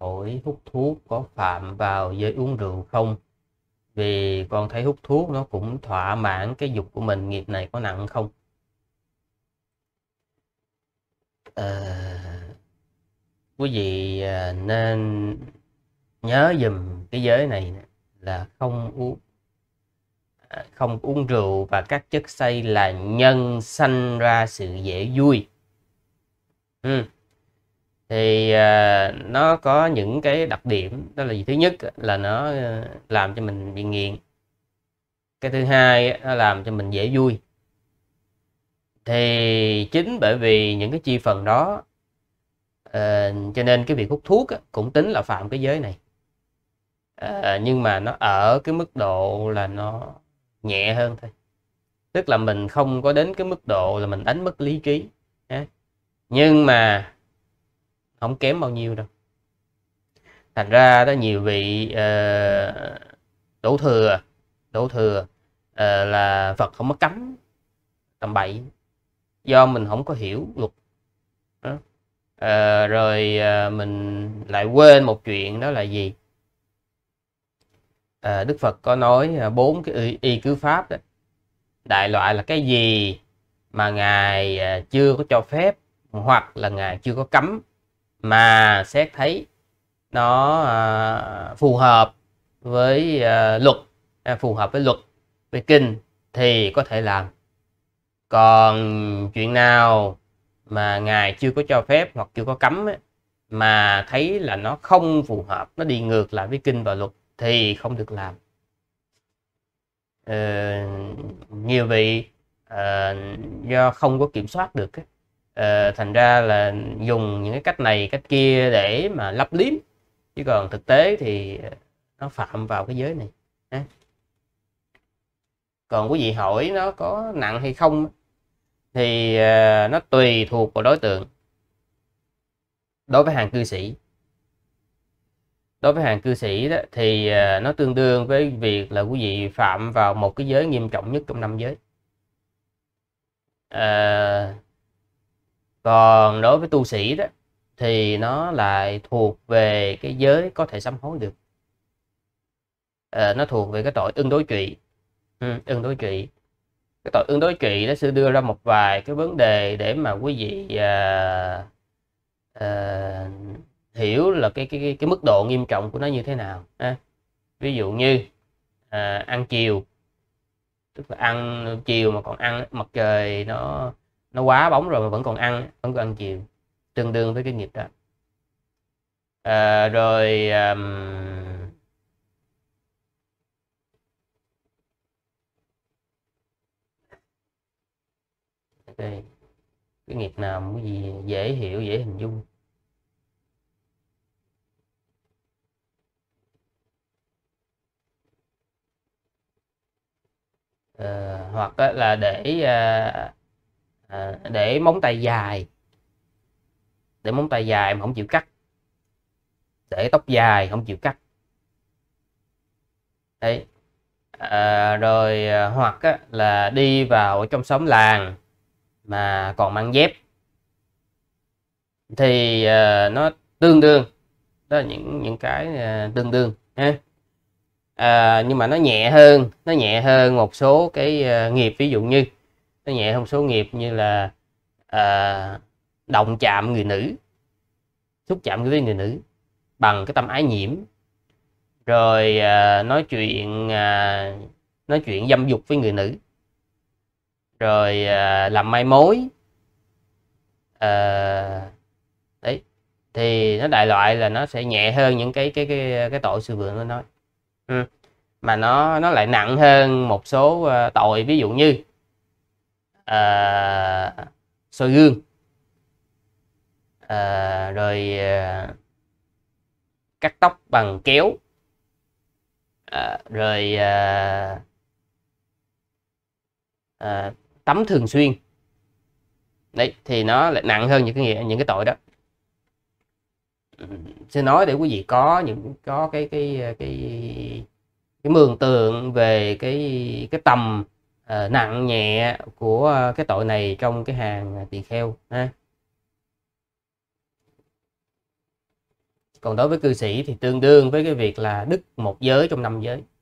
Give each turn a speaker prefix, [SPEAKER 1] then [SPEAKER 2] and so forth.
[SPEAKER 1] hỏi hút thuốc có phạm vào giới uống rượu không vì con thấy hút thuốc nó cũng thỏa mãn cái dục của mình nghiệp này có nặng không à, quý vị à, nên nhớ dùm cái giới này là không uống à, không uống rượu và các chất say là nhân sanh ra sự dễ vui ừ thì à, nó có những cái đặc điểm đó là gì thứ nhất là nó ờ, làm cho mình bị nghiện cái thứ hai nó làm cho mình dễ vui thì chính bởi vì những cái chi phần đó à, cho nên cái việc hút thuốc cũng tính là phạm cái giới này à, nhưng mà nó ở cái mức độ là nó nhẹ hơn thôi tức là mình không có đến cái mức độ là mình đánh mất lý trí nhưng mà không kém bao nhiêu đâu thành ra đó nhiều vị uh, đổ thừa đổ thừa uh, là Phật không có cấm tầm bậy do mình không có hiểu luật Uh, rồi uh, mình lại quên một chuyện đó là gì uh, Đức Phật có nói bốn cái y, y cứu pháp đó. đại loại là cái gì mà ngài chưa có cho phép hoặc là ngài chưa có cấm mà xét thấy nó à, phù hợp với à, luật à, phù hợp với luật về kinh thì có thể làm còn chuyện nào mà ngài chưa có cho phép hoặc chưa có cấm ấy, mà thấy là nó không phù hợp nó đi ngược lại với kinh và luật thì không được làm ờ, nhiều vị ờ, do không có kiểm soát được ấy, Ờ, thành ra là dùng những cái cách này cách kia để mà lấp liếm chứ còn thực tế thì ờ, nó phạm vào cái giới này à. còn quý vị hỏi nó có nặng hay không thì à, nó tùy thuộc vào đối tượng đối với hàng cư sĩ đối với hàng cư sĩ đó thì nó tương đương với việc là quý vị phạm vào một cái giới nghiêm trọng nhất trong năm giới à, còn đối với tu sĩ đó thì nó lại thuộc về cái giới có thể sám hối được à, nó thuộc về cái tội ưng đối trị ừ, ưng đối trị cái tội ưng đối trị nó sẽ đưa ra một vài cái vấn đề để mà quý vị à, à, hiểu là cái, cái cái cái mức độ nghiêm trọng của nó như thế nào à, ví dụ như à, ăn chiều tức là ăn chiều mà còn ăn mặt trời nó nó quá bóng rồi mà vẫn còn ăn vẫn còn ăn chiều tương đương với cái nghiệp đó à, rồi um, okay. cái nghiệp nào cái gì dễ hiểu dễ hình dung à, hoặc là để uh, À, để móng tay dài để móng tay dài mà không chịu cắt để tóc dài không chịu cắt đấy à, rồi à, hoặc á, là đi vào trong xóm làng mà còn mang dép thì à, nó tương đương đó là những những cái à, tương đương ha à, nhưng mà nó nhẹ hơn nó nhẹ hơn một số cái à, nghiệp ví dụ như nó nhẹ hơn số nghiệp như là à, động chạm người nữ xúc chạm với người nữ bằng cái tâm ái nhiễm rồi à, nói chuyện à, nói chuyện dâm dục với người nữ rồi à, làm mai mối à, đấy thì nó đại loại là nó sẽ nhẹ hơn những cái cái cái cái tội sự vượng nó nói ừ. mà nó nó lại nặng hơn một số à, tội ví dụ như à, soi gương à, rồi à, cắt tóc bằng kéo à, rồi à, à, tắm thường xuyên đấy thì nó lại nặng hơn những cái những cái tội đó sẽ nói để quý vị có những có cái cái cái cái mường tượng về cái cái tầm uh, nặng nhẹ của ờ, cái tội này trong cái hàng à, tỳ kheo ha. còn đối với cư sĩ thì tương đương với cái việc là đức một giới trong năm giới